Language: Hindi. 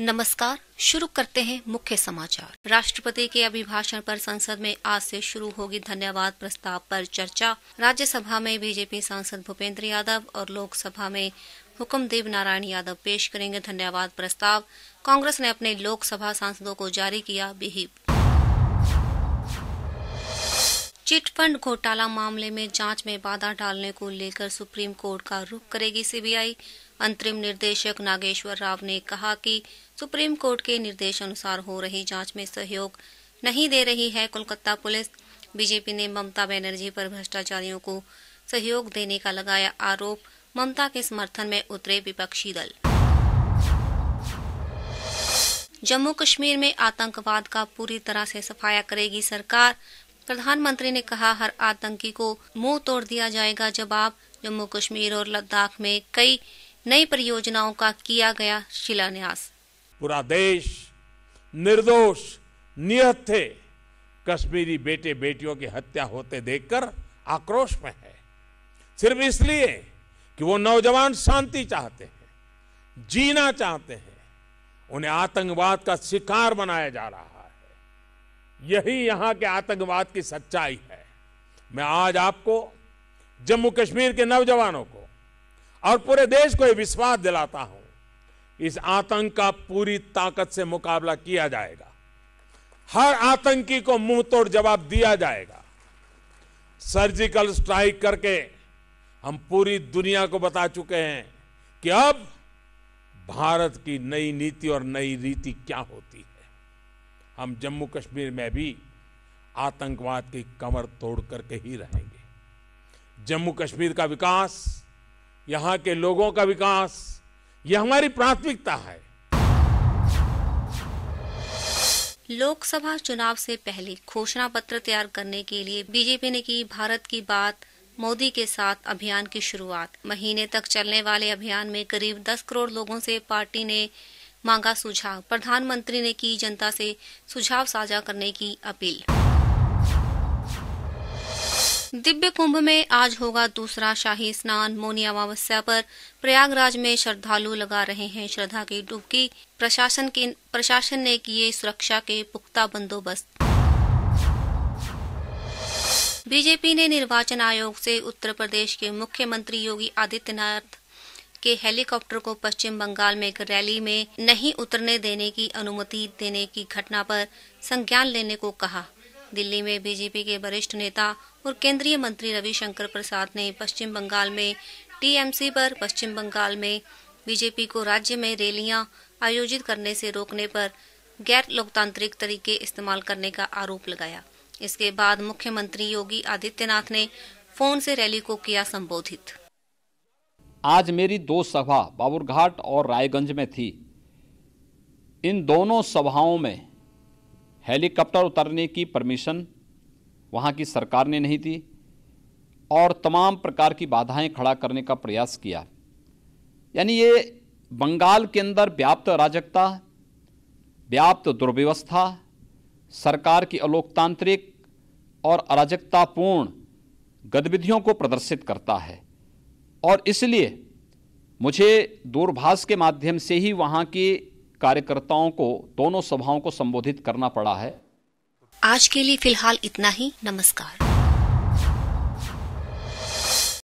नमस्कार शुरू करते हैं मुख्य समाचार राष्ट्रपति के अभिभाषण पर संसद में आज से शुरू होगी धन्यवाद प्रस्ताव पर चर्चा राज्यसभा में बीजेपी सांसद भूपेंद्र यादव और लोकसभा में हुकुमदेव नारायण यादव पेश करेंगे धन्यवाद प्रस्ताव कांग्रेस ने अपने लोकसभा सांसदों को जारी किया विहिप चिटफंड घोटाला मामले में जांच में बाधा डालने को लेकर सुप्रीम कोर्ट का रुख करेगी सीबीआई अंतरिम निर्देशक नागेश्वर राव ने कहा कि सुप्रीम कोर्ट के निर्देश अनुसार हो रही जांच में सहयोग नहीं दे रही है कोलकाता पुलिस बीजेपी ने ममता बनर्जी पर भ्रष्टाचारियों को सहयोग देने का लगाया आरोप ममता के समर्थन में उतरे विपक्षी दल जम्मू कश्मीर में आतंकवाद का पूरी तरह से सफाया करेगी सरकार प्रधानमंत्री ने कहा हर आतंकी को मुंह तोड़ दिया जाएगा जब आप जम्मू कश्मीर और लद्दाख में कई नई परियोजनाओं का किया गया शिलान्यास पूरा देश निर्दोष नियत थे कश्मीरी बेटे बेटियों की हत्या होते देखकर आक्रोश में है सिर्फ इसलिए कि वो नौजवान शांति चाहते हैं जीना चाहते हैं उन्हें आतंकवाद का शिकार बनाया जा रहा है यही यहां के आतंकवाद की सच्चाई है मैं आज आपको जम्मू कश्मीर के नौजवानों को और पूरे देश को यह विश्वास दिलाता हूं इस आतंक का पूरी ताकत से मुकाबला किया जाएगा हर आतंकी को मुंह तोड़ जवाब दिया जाएगा सर्जिकल स्ट्राइक करके हम पूरी दुनिया को बता चुके हैं कि अब भारत की नई नीति और नई रीति क्या होती है हम जम्मू कश्मीर में भी आतंकवाद की कमर तोड़ करके ही रहेंगे जम्मू कश्मीर का विकास यहाँ के लोगों का विकास ये हमारी प्राथमिकता है लोकसभा चुनाव से पहले घोषणा पत्र तैयार करने के लिए बीजेपी ने की भारत की बात मोदी के साथ अभियान की शुरुआत महीने तक चलने वाले अभियान में करीब 10 करोड़ लोगों से पार्टी ने मांगा सुझाव प्रधानमंत्री ने की जनता से सुझाव साझा करने की अपील दिव्य कुंभ में आज होगा दूसरा शाही स्नान मौनी अमावस्या पर प्रयागराज में श्रद्धालु लगा रहे हैं श्रद्धा की डुबकी प्रशासन के प्रशासन ने किए सुरक्षा के पुख्ता बंदोबस्त बीजेपी ने निर्वाचन आयोग से उत्तर प्रदेश के मुख्यमंत्री योगी आदित्यनाथ के हेलीकॉप्टर को पश्चिम बंगाल में एक रैली में नहीं उतरने देने की अनुमति देने की घटना पर संज्ञान लेने को कहा दिल्ली में बीजेपी के वरिष्ठ नेता और केंद्रीय मंत्री रविशंकर प्रसाद ने पश्चिम बंगाल में टीएमसी पर पश्चिम बंगाल में बीजेपी को राज्य में रैलियां आयोजित करने से रोकने पर गैर लोकतांत्रिक तरीके इस्तेमाल करने का आरोप लगाया इसके बाद मुख्यमंत्री योगी आदित्यनाथ ने फोन से रैली को किया संबोधित आज मेरी दो सभा बाबुरघाट और रायगंज में थी इन दोनों सभाओं में हेलीकॉप्टर उतरने की परमिशन वहाँ की सरकार ने नहीं दी और तमाम प्रकार की बाधाएं खड़ा करने का प्रयास किया यानी ये बंगाल के अंदर व्याप्त अराजकता व्याप्त दुर्व्यवस्था सरकार की अलोकतांत्रिक और अराजकतापूर्ण गतिविधियों को प्रदर्शित करता है और इसलिए मुझे दूरभाष के माध्यम से ही वहाँ के कार्यकर्ताओं को दोनों सभाओं को संबोधित करना पड़ा है आज के लिए फिलहाल इतना ही नमस्कार